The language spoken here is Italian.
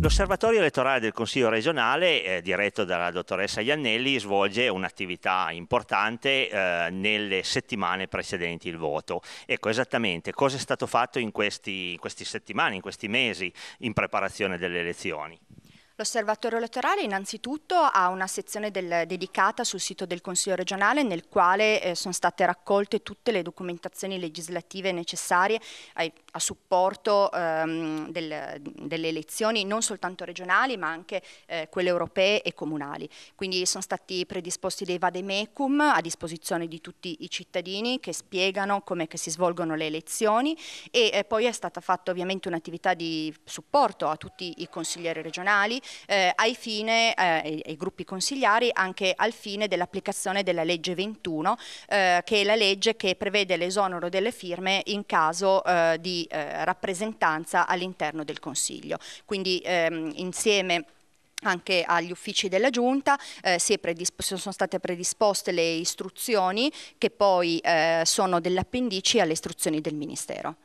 L'osservatorio elettorale del Consiglio regionale, eh, diretto dalla dottoressa Iannelli, svolge un'attività importante eh, nelle settimane precedenti il voto. Ecco esattamente cosa è stato fatto in, questi, in queste settimane, in questi mesi in preparazione delle elezioni. L'osservatorio elettorale innanzitutto ha una sezione del, dedicata sul sito del Consiglio regionale nel quale eh, sono state raccolte tutte le documentazioni legislative necessarie ai, a supporto ehm, del, delle elezioni non soltanto regionali ma anche eh, quelle europee e comunali. Quindi sono stati predisposti dei vademecum a disposizione di tutti i cittadini che spiegano come si svolgono le elezioni e eh, poi è stata fatta ovviamente un'attività di supporto a tutti i consiglieri regionali eh, ai fine, eh, ai, gruppi consigliari, anche al fine dell'applicazione della legge 21, eh, che è la legge che prevede l'esonero delle firme in caso eh, di eh, rappresentanza all'interno del Consiglio. Quindi ehm, insieme anche agli uffici della Giunta eh, sono state predisposte le istruzioni che poi eh, sono dell'appendici alle istruzioni del Ministero.